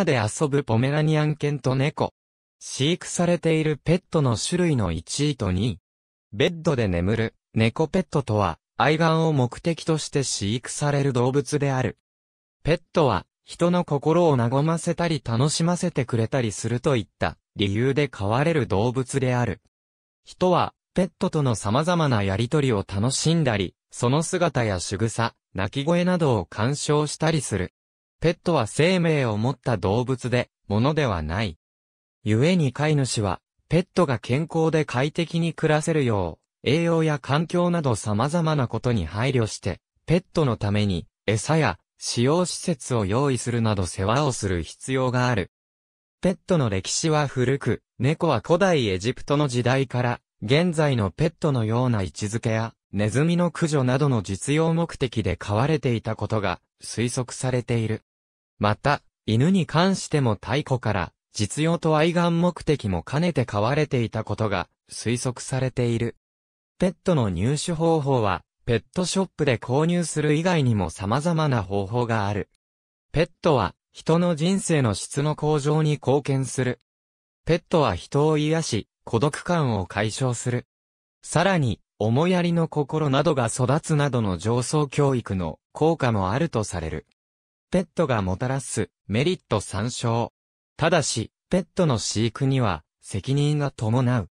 茶で遊ぶポメラニアン犬と猫。飼育されているペットの種類の1位と2位。ベッドで眠る猫ペットとは、愛玩を目的として飼育される動物である。ペットは、人の心を和ませたり楽しませてくれたりするといった理由で飼われる動物である。人は、ペットとの様々なやりとりを楽しんだり、その姿や仕草、鳴き声などを鑑賞したりする。ペットは生命を持った動物で、物ではない。故に飼い主は、ペットが健康で快適に暮らせるよう、栄養や環境など様々なことに配慮して、ペットのために、餌や、使用施設を用意するなど世話をする必要がある。ペットの歴史は古く、猫は古代エジプトの時代から、現在のペットのような位置づけや、ネズミの駆除などの実用目的で飼われていたことが推測されている。また、犬に関しても太古から、実用と愛玩目的も兼ねて飼われていたことが推測されている。ペットの入手方法は、ペットショップで購入する以外にも様々な方法がある。ペットは、人の人生の質の向上に貢献する。ペットは人を癒し、孤独感を解消する。さらに、思いやりの心などが育つなどの上層教育の効果もあるとされる。ペットがもたらすメリット参照。ただし、ペットの飼育には責任が伴う。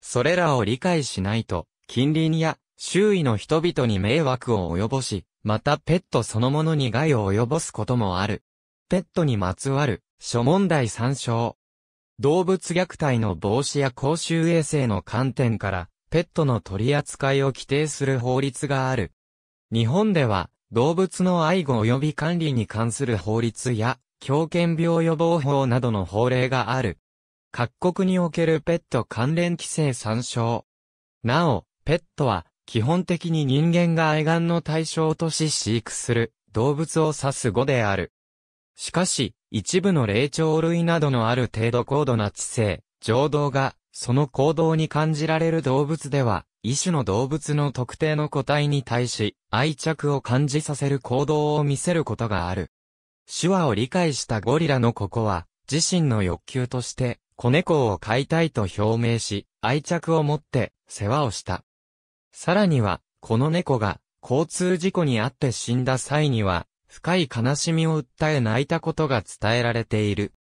それらを理解しないと、近隣や周囲の人々に迷惑を及ぼし、またペットそのものに害を及ぼすこともある。ペットにまつわる諸問題参照。動物虐待の防止や公衆衛生の観点から、ペットの取り扱いを規定する法律がある。日本では、動物の愛護及び管理に関する法律や、狂犬病予防法などの法令がある。各国におけるペット関連規制参照。なお、ペットは、基本的に人間が愛玩の対象とし飼育する動物を指す語である。しかし、一部の霊長類などのある程度高度な知性、情動がその行動に感じられる動物では、一種の動物の特定の個体に対し、愛着を感じさせる行動を見せることがある。手話を理解したゴリラのここは、自身の欲求として、子猫を飼いたいと表明し、愛着を持って世話をした。さらには、この猫が交通事故に遭って死んだ際には、深い悲しみを訴え泣いたことが伝えられている。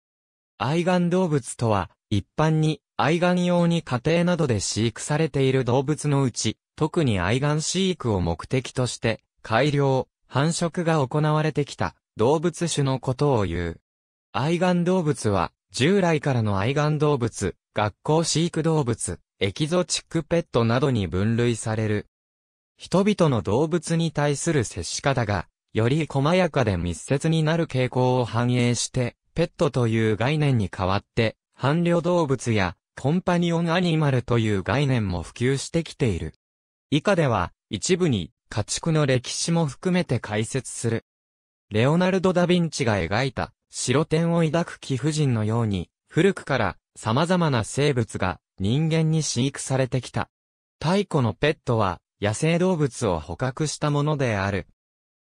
愛玩動物とは、一般に愛玩用に家庭などで飼育されている動物のうち、特に愛玩飼育を目的として、改良、繁殖が行われてきた動物種のことを言う。愛玩動物は、従来からの愛玩動物、学校飼育動物、エキゾチックペットなどに分類される。人々の動物に対する接し方が、より細やかで密接になる傾向を反映して、ペットという概念に代わって、伴侶動物やコンパニオンアニマルという概念も普及してきている。以下では、一部に家畜の歴史も含めて解説する。レオナルド・ダ・ヴィンチが描いた白点を抱く貴婦人のように、古くから様々な生物が人間に飼育されてきた。太古のペットは野生動物を捕獲したものである。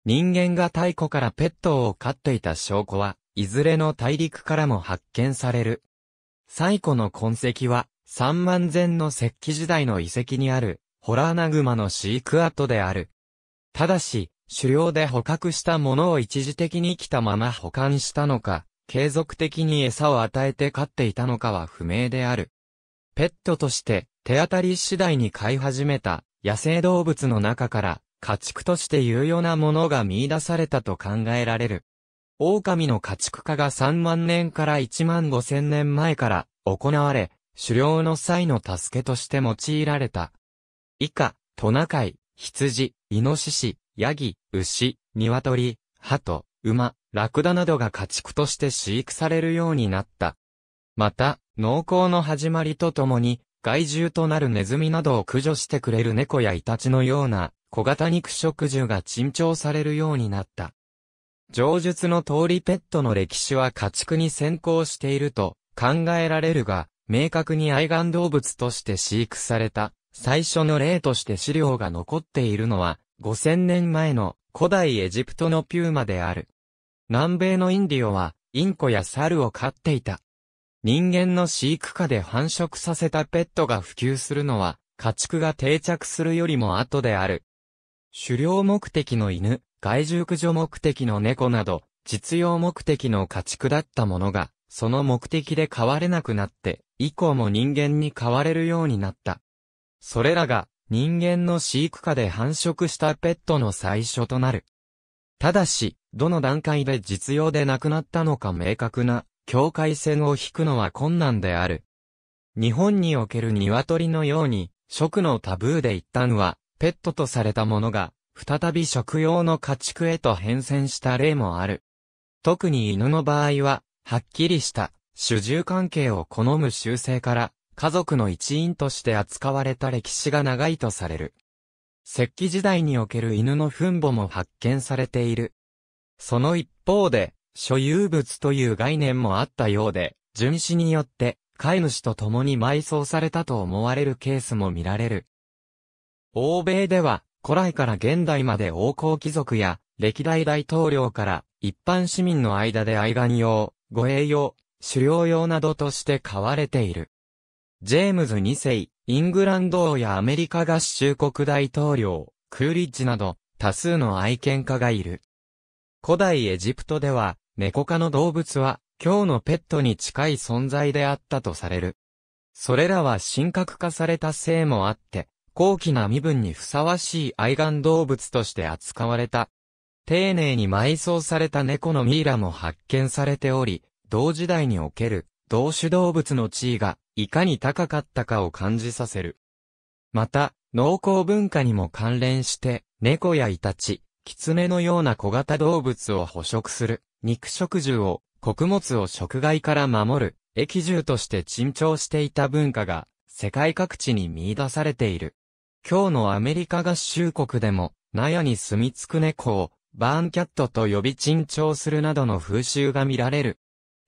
人間が太古からペットを飼っていた証拠は、いずれの大陸からも発見される。最古の痕跡は、三万前の石器時代の遺跡にある、ホラーナグマの飼育跡である。ただし、狩猟で捕獲したものを一時的に生きたまま保管したのか、継続的に餌を与えて飼っていたのかは不明である。ペットとして手当たり次第に飼い始めた野生動物の中から家畜として有用なものが見出されたと考えられる。狼の家畜化が3万年から1万5千年前から行われ、狩猟の際の助けとして用いられた。以下、トナカイ、羊、イノシシ、ヤギ、牛、鶏、鳩、馬、ラクダなどが家畜として飼育されるようになった。また、農耕の始まりとともに、害獣となるネズミなどを駆除してくれる猫やイタチのような小型肉食獣が珍重されるようになった。上述の通りペットの歴史は家畜に先行していると考えられるが、明確に愛玩動物として飼育された最初の例として資料が残っているのは5000年前の古代エジプトのピューマである。南米のインディオはインコや猿を飼っていた。人間の飼育下で繁殖させたペットが普及するのは家畜が定着するよりも後である。狩猟目的の犬、害獣駆除目的の猫など、実用目的の家畜だったものが、その目的で飼われなくなって、以降も人間に飼われるようになった。それらが、人間の飼育下で繁殖したペットの最初となる。ただし、どの段階で実用でなくなったのか明確な境界線を引くのは困難である。日本における鶏のように、食のタブーで一旦は、ペットとされたものが、再び食用の家畜へと変遷した例もある。特に犬の場合は、はっきりした主従関係を好む習性から、家族の一員として扱われた歴史が長いとされる。石器時代における犬の墳墓も発見されている。その一方で、所有物という概念もあったようで、巡視によって、飼い主と共に埋葬されたと思われるケースも見られる。欧米では、古来から現代まで王侯貴族や、歴代大統領から一般市民の間で愛玩用、護衛用、狩猟用などとして飼われている。ジェームズ2世、イングランド王やアメリカ合衆国大統領、クーリッジなど多数の愛犬家がいる。古代エジプトでは、猫科の動物は、今日のペットに近い存在であったとされる。それらは神格化された性もあって、高貴な身分にふさわしい愛玩動物として扱われた。丁寧に埋葬された猫のミイラも発見されており、同時代における同種動物の地位がいかに高かったかを感じさせる。また、農耕文化にも関連して、猫やイタチ、キツネのような小型動物を捕食する、肉食獣を、穀物を食害から守る、液獣として珍重していた文化が、世界各地に見出されている。今日のアメリカ合衆国でも、納屋に住み着く猫を、バーンキャットと呼び珍重するなどの風習が見られる。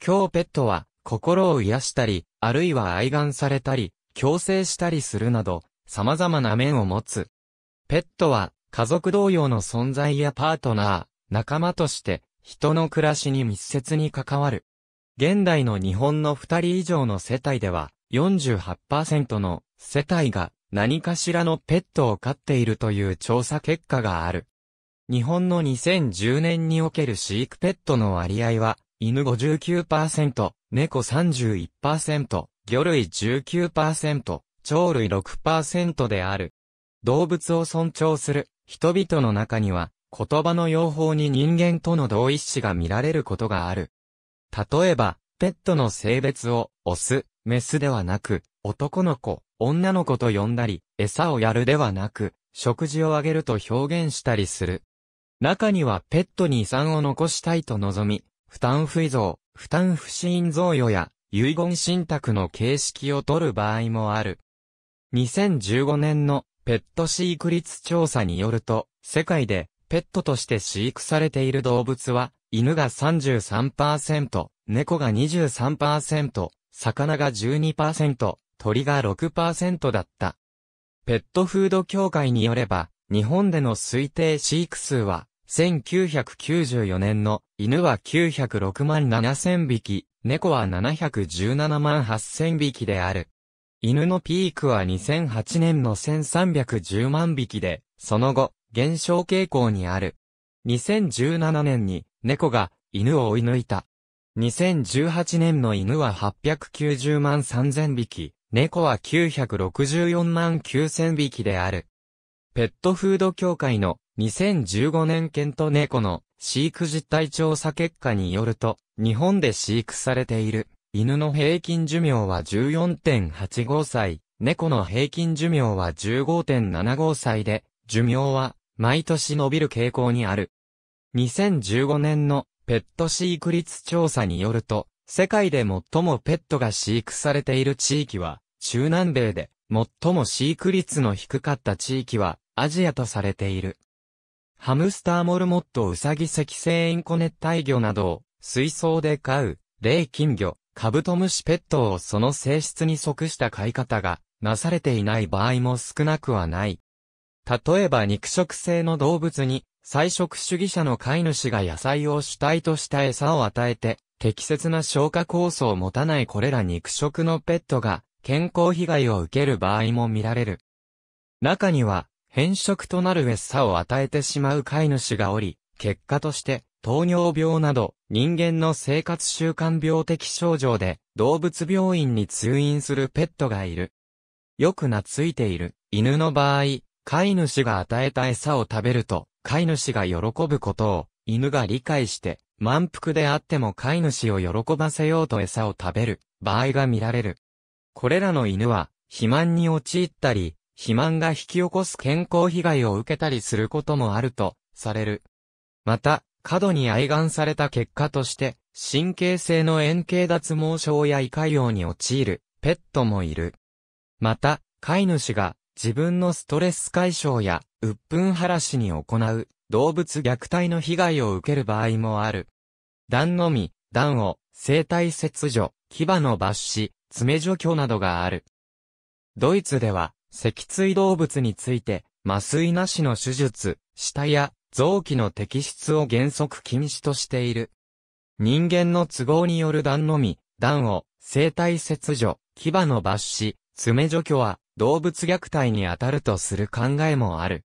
今日ペットは、心を癒したり、あるいは愛玩されたり、強制したりするなど、様々な面を持つ。ペットは、家族同様の存在やパートナー、仲間として、人の暮らしに密接に関わる。現代の日本の二人以上の世帯では、48%の世帯が何かしらのペットを飼っているという調査結果がある。日本の2010年における飼育ペットの割合は、犬59%、猫31%、魚類19%、鳥類6%である。動物を尊重する人々の中には、言葉の用法に人間との同一視が見られることがある。例えば、ペットの性別を、オス、メスではなく、男の子、女の子と呼んだり、餌をやるではなく、食事をあげると表現したりする。中にはペットに遺産を残したいと望み、負担不依存、負担不死因贈与や遺言信託の形式を取る場合もある。2015年のペット飼育率調査によると、世界でペットとして飼育されている動物は、犬が33%、猫が23%、魚が12%、鳥が6%だった。ペットフード協会によれば、日本での推定飼育数は、1994年の犬は906万7000匹、猫は717万8000匹である。犬のピークは2008年の1310万匹で、その後、減少傾向にある。2017年に猫が犬を追い抜いた。2018年の犬は890万3000匹、猫は964万9000匹である。ペットフード協会の2015年犬と猫の飼育実態調査結果によると、日本で飼育されている犬の平均寿命は14.85歳、猫の平均寿命は15.75歳で、寿命は毎年伸びる傾向にある。2015年のペット飼育率調査によると、世界で最もペットが飼育されている地域は、中南米で、最も飼育率の低かった地域は、アジアとされている。ハムスターモルモットウサギ赤製インコ熱帯魚などを、水槽で飼う、霊金魚、カブトムシペットをその性質に即した飼い方が、なされていない場合も少なくはない。例えば肉食性の動物に、菜食主義者の飼い主が野菜を主体とした餌を与えて、適切な消化酵素を持たないこれら肉食のペットが健康被害を受ける場合も見られる。中には、変色となる餌を与えてしまう飼い主がおり、結果として、糖尿病など人間の生活習慣病的症状で動物病院に通院するペットがいる。よく懐いている犬の場合、飼い主が与えた餌を食べると飼い主が喜ぶことを犬が理解して満腹であっても飼い主を喜ばせようと餌を食べる場合が見られる。これらの犬は、肥満に陥ったり、肥満が引き起こす健康被害を受けたりすることもあると、される。また、過度に愛玩された結果として、神経性の円形脱毛症や胃潰瘍に陥る、ペットもいる。また、飼い主が自分のストレス解消や、鬱憤晴らしに行う動物虐待の被害を受ける場合もある。段のみ、段を、生体切除、牙の抜歯、爪除去などがある。ドイツでは、脊椎動物について、麻酔なしの手術、下や臓器の摘出を原則禁止としている。人間の都合による段のみ、段を、生体切除、牙の抜歯、爪除去は動物虐待に当たるとする考えもある。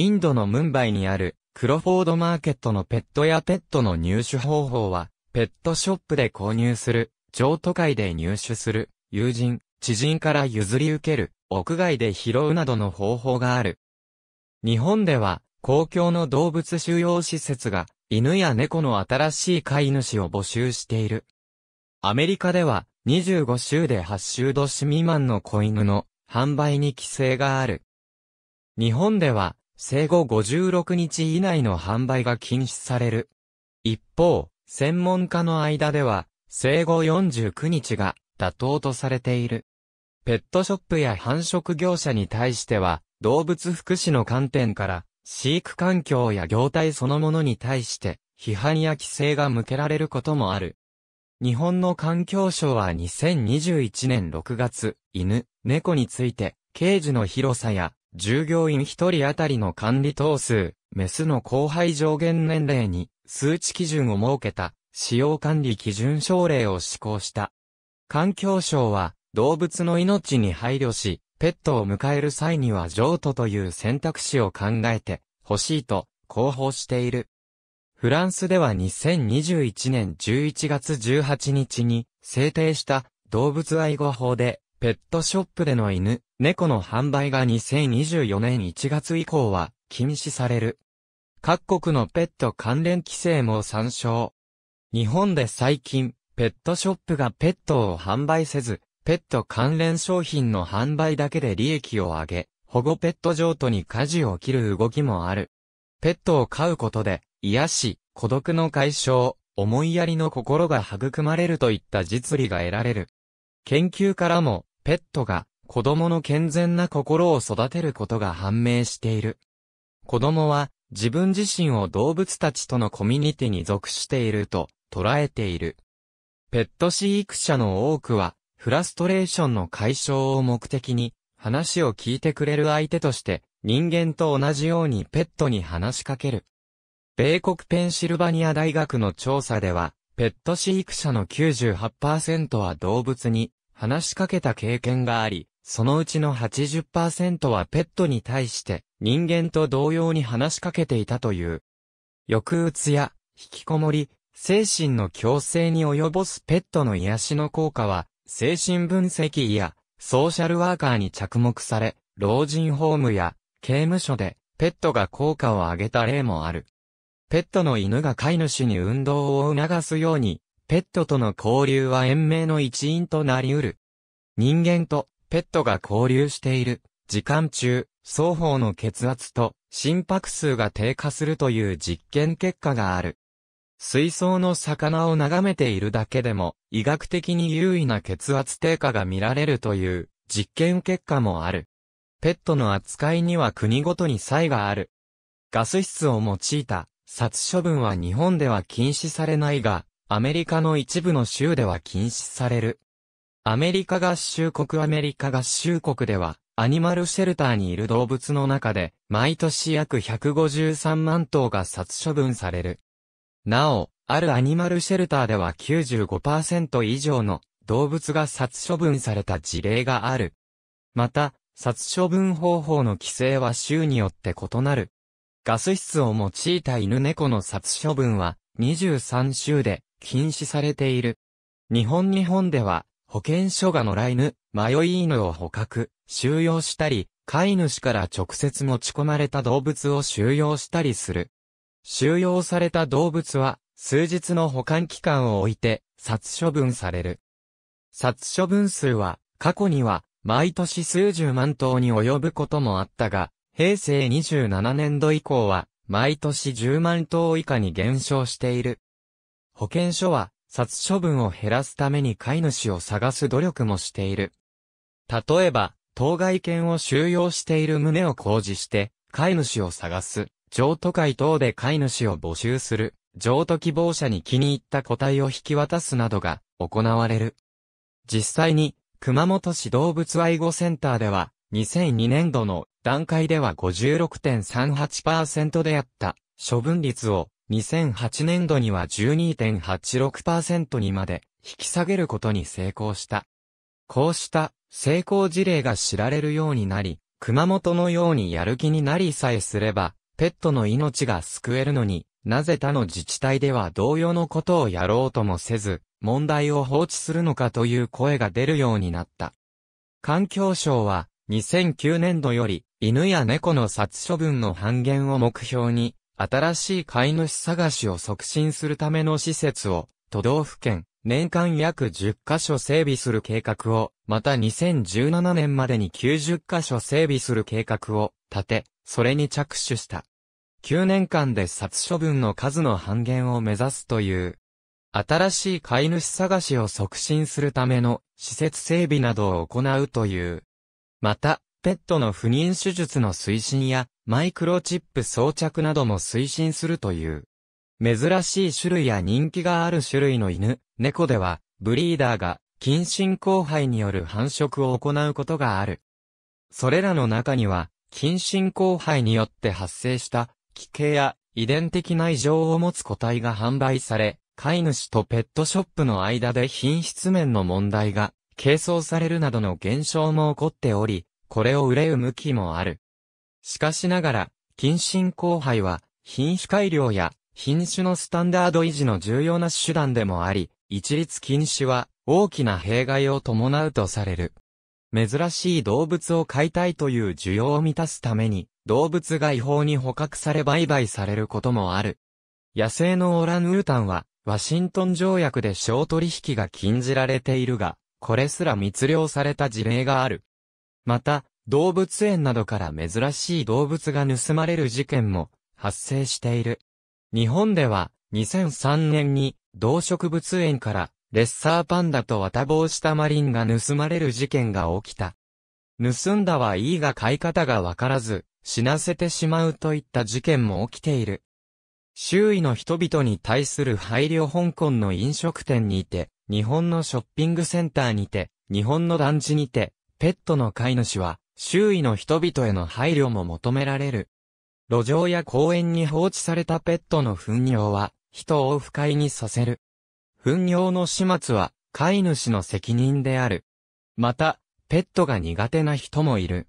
インドのムンバイにあるクロフォードマーケットのペットやペットの入手方法は、ペットショップで購入する、譲渡会で入手する、友人、知人から譲り受ける、屋外で拾うなどの方法がある。日本では、公共の動物収容施設が、犬や猫の新しい飼い主を募集している。アメリカでは、25州で8州都市未満の子犬の販売に規制がある。日本では、生後56日以内の販売が禁止される。一方、専門家の間では、生後49日が妥当とされている。ペットショップや繁殖業者に対しては、動物福祉の観点から、飼育環境や業態そのものに対して、批判や規制が向けられることもある。日本の環境省は2021年6月、犬、猫について、ケージの広さや従業員一人当たりの管理等数、メスの後輩上限年齢に数値基準を設けた使用管理基準省令を施行した。環境省は動物の命に配慮し、ペットを迎える際には譲渡という選択肢を考えて欲しいと広報している。フランスでは2021年11月18日に制定した動物愛護法でペットショップでの犬、猫の販売が2024年1月以降は禁止される。各国のペット関連規制も参照。日本で最近、ペットショップがペットを販売せず、ペット関連商品の販売だけで利益を上げ、保護ペット譲渡に舵を切る動きもある。ペットを飼うことで、癒し、孤独の解消、思いやりの心が育まれるといった実利が得られる。研究からも、ペットが子供の健全な心を育てることが判明している。子供は自分自身を動物たちとのコミュニティに属していると捉えている。ペット飼育者の多くはフラストレーションの解消を目的に話を聞いてくれる相手として人間と同じようにペットに話しかける。米国ペンシルバニア大学の調査ではペット飼育者の98%は動物に話しかけた経験があり、そのうちの80%はペットに対して人間と同様に話しかけていたという。抑うつや引きこもり、精神の強制に及ぼすペットの癒しの効果は、精神分析医やソーシャルワーカーに着目され、老人ホームや刑務所でペットが効果を上げた例もある。ペットの犬が飼い主に運動を促すようにペットとの交流は延命の一因となり得る。人間とペットが交流している時間中、双方の血圧と心拍数が低下するという実験結果がある。水槽の魚を眺めているだけでも医学的に優位な血圧低下が見られるという実験結果もある。ペットの扱いには国ごとに差異がある。ガス室を用いた殺処分は日本では禁止されないが、アメリカの一部の州では禁止される。アメリカ合衆国アメリカ合衆国では、アニマルシェルターにいる動物の中で、毎年約153万頭が殺処分される。なお、あるアニマルシェルターでは95%以上の動物が殺処分された事例がある。また、殺処分方法の規制は州によって異なる。ガス室を用いた犬猫の殺処分は23州で禁止されている。日本日本では、保健所が野良犬、迷い犬を捕獲、収容したり、飼い主から直接持ち込まれた動物を収容したりする。収容された動物は、数日の保管期間を置いて、殺処分される。殺処分数は、過去には、毎年数十万頭に及ぶこともあったが、平成27年度以降は、毎年10万頭以下に減少している。保健所は、殺処分を減らすために飼い主を探す努力もしている。例えば、当該犬を収容している旨を公示して、飼い主を探す、譲渡会等で飼い主を募集する、譲渡希望者に気に入った個体を引き渡すなどが行われる。実際に、熊本市動物愛護センターでは、2002年度の段階では56.38%であった処分率を2008年度には12.86%にまで引き下げることに成功した。こうした成功事例が知られるようになり、熊本のようにやる気になりさえすれば、ペットの命が救えるのに、なぜ他の自治体では同様のことをやろうともせず、問題を放置するのかという声が出るようになった。環境省は、2009年度より、犬や猫の殺処分の半減を目標に、新しい飼い主探しを促進するための施設を、都道府県、年間約10カ所整備する計画を、また2017年までに90カ所整備する計画を立て、それに着手した。9年間で殺処分の数の半減を目指すという、新しい飼い主探しを促進するための施設整備などを行うという。また、ペットの不妊手術の推進やマイクロチップ装着なども推進するという。珍しい種類や人気がある種類の犬、猫では、ブリーダーが、近親交配による繁殖を行うことがある。それらの中には、近親交配によって発生した、奇形や遺伝的な異常を持つ個体が販売され、飼い主とペットショップの間で品質面の問題が、軽装されるなどの現象も起こっており、これを憂う向きもある。しかしながら、近親交配は、品種改良や、品種のスタンダード維持の重要な手段でもあり、一律禁止は、大きな弊害を伴うとされる。珍しい動物を飼いたいという需要を満たすために、動物が違法に捕獲され売買されることもある。野生のオランウータンは、ワシントン条約で小取引が禁じられているが、これすら密漁された事例がある。また、動物園などから珍しい動物が盗まれる事件も発生している。日本では2003年に動植物園からレッサーパンダと綿棒したマリンが盗まれる事件が起きた。盗んだはいいが買い方がわからず、死なせてしまうといった事件も起きている。周囲の人々に対する配慮香港の飲食店にて、日本のショッピングセンターにて、日本の団地にて、ペットの飼い主は、周囲の人々への配慮も求められる。路上や公園に放置されたペットの糞尿は、人を不快にさせる。糞尿の始末は、飼い主の責任である。また、ペットが苦手な人もいる。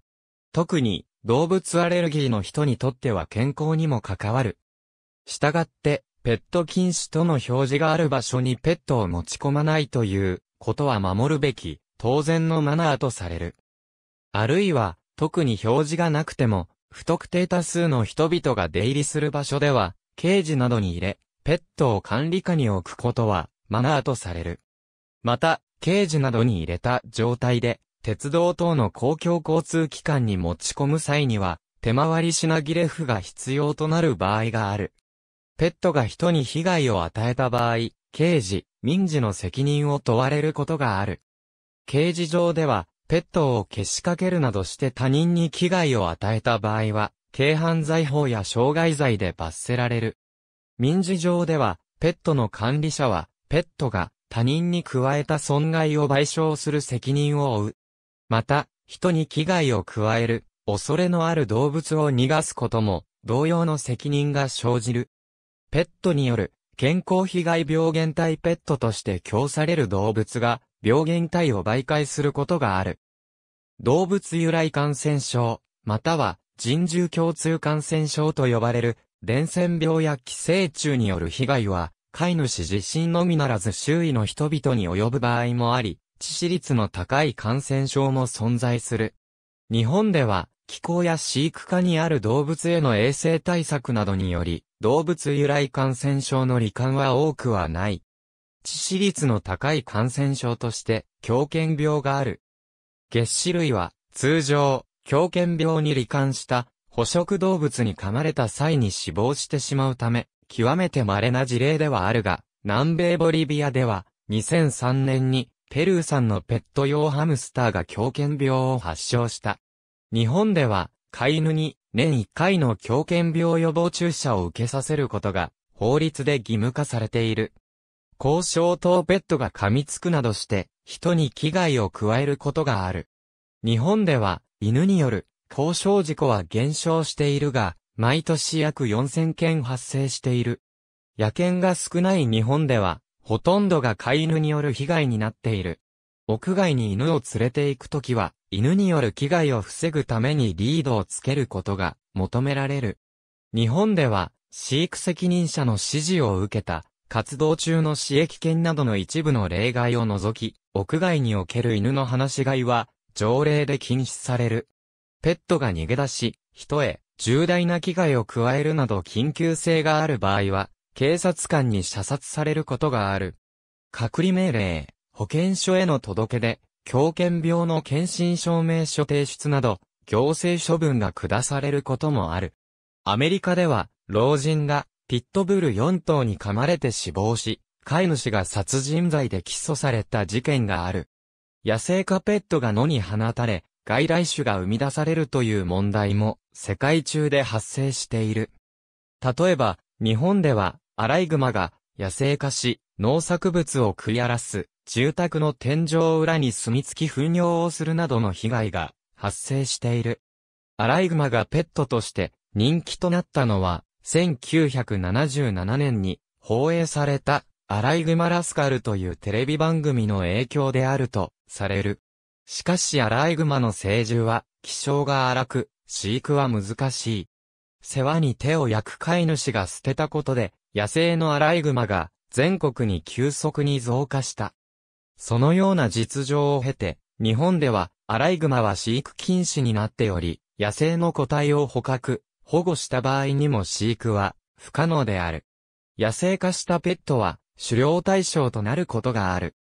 特に、動物アレルギーの人にとっては健康にも関わる。したがって、ペット禁止との表示がある場所にペットを持ち込まないということは守るべき、当然のマナーとされる。あるいは、特に表示がなくても、不特定多数の人々が出入りする場所では、ケージなどに入れ、ペットを管理下に置くことは、マナーとされる。また、ケージなどに入れた状態で、鉄道等の公共交通機関に持ち込む際には、手回り品切れ符が必要となる場合がある。ペットが人に被害を与えた場合、刑事、民事の責任を問われることがある。刑事上では、ペットをけしかけるなどして他人に危害を与えた場合は、軽犯罪法や傷害罪で罰せられる。民事上では、ペットの管理者は、ペットが他人に加えた損害を賠償する責任を負う。また、人に危害を加える、恐れのある動物を逃がすことも、同様の責任が生じる。ペットによる健康被害病原体ペットとして供される動物が病原体を媒介することがある。動物由来感染症、または人獣共通感染症と呼ばれる伝染病や寄生虫による被害は、飼い主自身のみならず周囲の人々に及ぶ場合もあり、致死率の高い感染症も存在する。日本では、気候や飼育下にある動物への衛生対策などにより、動物由来感染症の罹患は多くはない。致死率の高い感染症として、狂犬病がある。月死類は、通常、狂犬病に罹患した、捕食動物に噛まれた際に死亡してしまうため、極めて稀な事例ではあるが、南米ボリビアでは、2003年に、ペルー産のペット用ハムスターが狂犬病を発症した。日本では、飼い犬に年1回の狂犬病予防注射を受けさせることが法律で義務化されている。交渉等ペットが噛みつくなどして人に危害を加えることがある。日本では犬による交渉事故は減少しているが、毎年約4000件発生している。野犬が少ない日本では、ほとんどが飼い犬による被害になっている。屋外に犬を連れて行くときは、犬による危害を防ぐためにリードをつけることが求められる。日本では、飼育責任者の指示を受けた、活動中の刺役犬などの一部の例外を除き、屋外における犬の放し飼いは、条例で禁止される。ペットが逃げ出し、人へ重大な危害を加えるなど緊急性がある場合は、警察官に射殺されることがある。隔離命令。保健所への届け出、狂犬病の検診証明書提出など、行政処分が下されることもある。アメリカでは、老人が、ピットブル4頭に噛まれて死亡し、飼い主が殺人罪で起訴された事件がある。野生化ペットが野に放たれ、外来種が生み出されるという問題も、世界中で発生している。例えば、日本では、アライグマが野生化し、農作物を食い荒らす、住宅の天井裏に住み着き糞尿をするなどの被害が発生している。アライグマがペットとして人気となったのは、1977年に放映されたアライグマラスカルというテレビ番組の影響であるとされる。しかしアライグマの成獣は気性が荒く、飼育は難しい。世話に手を焼く飼い主が捨てたことで、野生のアライグマが全国に急速に増加した。そのような実情を経て、日本では、アライグマは飼育禁止になっており、野生の個体を捕獲、保護した場合にも飼育は不可能である。野生化したペットは狩猟対象となることがある。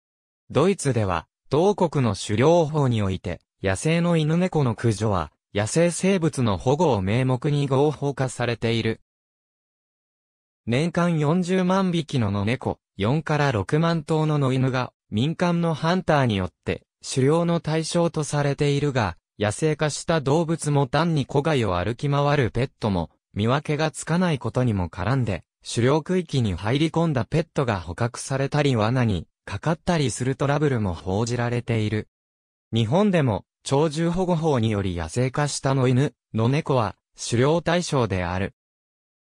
ドイツでは、同国の狩猟法において、野生の犬猫の駆除は、野生生物の保護を名目に合法化されている。年間40万匹の野猫、4から6万頭の野犬が民間のハンターによって狩猟の対象とされているが、野生化した動物も単に古外を歩き回るペットも、見分けがつかないことにも絡んで、狩猟区域に入り込んだペットが捕獲されたり罠にかかったりするトラブルも報じられている。日本でも、鳥獣保護法により野生化したの犬、の猫は、狩猟対象である。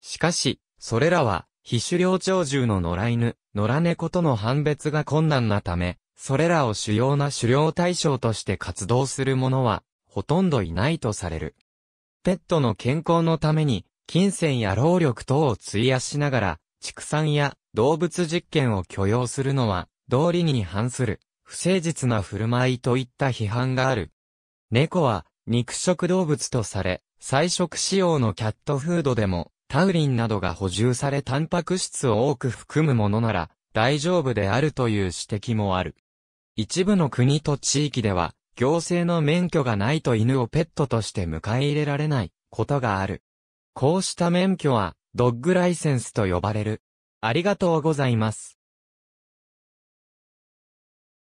しかし、それらは、非狩猟鳥獣の野良犬、野良猫との判別が困難なため、それらを主要な狩猟対象として活動する者は、ほとんどいないとされる。ペットの健康のために、金銭や労力等を費やしながら、畜産や動物実験を許容するのは、道理に反する、不誠実な振る舞いといった批判がある。猫は、肉食動物とされ、菜食仕様のキャットフードでも、タウリンなどが補充されタンパク質を多く含むものなら大丈夫であるという指摘もある。一部の国と地域では、行政の免許がないと犬をペットとして迎え入れられないことがある。こうした免許は、ドッグライセンスと呼ばれる。ありがとうございます。